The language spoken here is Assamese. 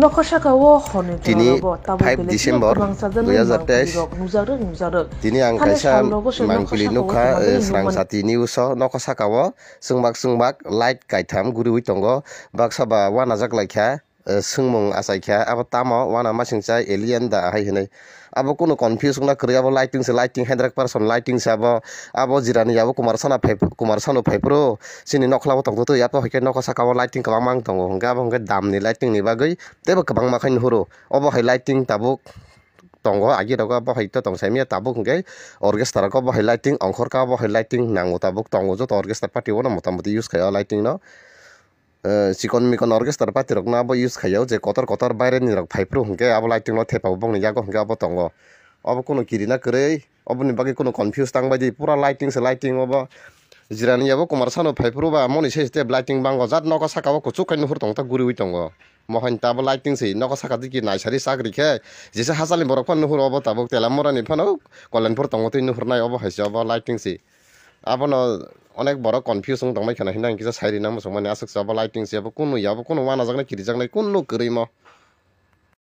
নকশাকাও খনে তিনি ফাইভ ডিসেম্বর দুই হাজার তেইশ তিনি আংকাইসা মাংকুলি নুখা স্রাংসাতি নিউস নকশাকাও সুংবাক সুংবাক লাইট কাইথাম গুরুবিতঙ্গ বাক্সাবা ওয়ান sungmung asai kia aba tamo wana masing sai alien da hai hinai aba kuno confusion na kriya lighting se lighting hendrak person lighting se aba aba jirani yabo kumar sana phai kumar sana phai pro sini nokla tong to yapo hike nok sa kawo lighting kawang mang tong ga bang ga dam ni lighting ni bagai te ba kabang ma khain huro aba hai lighting tabuk tongo agi dogo aba hai to tong sai me tabuk ge orchestra ko ba hai lighting angkor ka ba hai lighting nangota buk tongo jo to orchestra party wona motamoti use kai lighting no চিকন মিকন অৰ্গেছ তাৰ পৰা তিৰক নাব ইউজ খাই যাওঁ যে কটৰ কটৰ বাইৰে নিৰক ভাইপ্ৰু হেংকে আব লাইটিং লগত থেপাব বং নিজাকো হেংকে অব টঙ অব কোনো কিৰি না কৰেই অব নিবাকে কোনো কনফিউজ তাং বাজি পূৰা লাইটিং চে লাইটিং হ'ব জিৰাণী যাব কুমাৰ চানো ভাইপ্ৰু বা মন ইচ্ছা ইচ্ছে লাইটিং বাং অজাত নকচা কাব কচু কান্য ফুৰ তংতা গুৰি হৈ টঙ মহন তাব লাইটিং চেই নকচা কাটি কি নাইচাৰি চাক ৰিখে যেছে হাজালি বৰফান নুসুৰ হ'ব তাবক তেলামৰা নিফানো কলেনপুৰ টঙতে নুসুৰ নাই অব হৈছে অব লাইটিং চেই আপোনাৰ অনেক বড় কনফিউজ হ্যাঁ তোমায় খেলা হিনা কিছু সাইডে না মানে আসুক যাব লাইটিং যাব কোনো যাব কোনো মানা যাক না খিটি যাক না কোনো করিম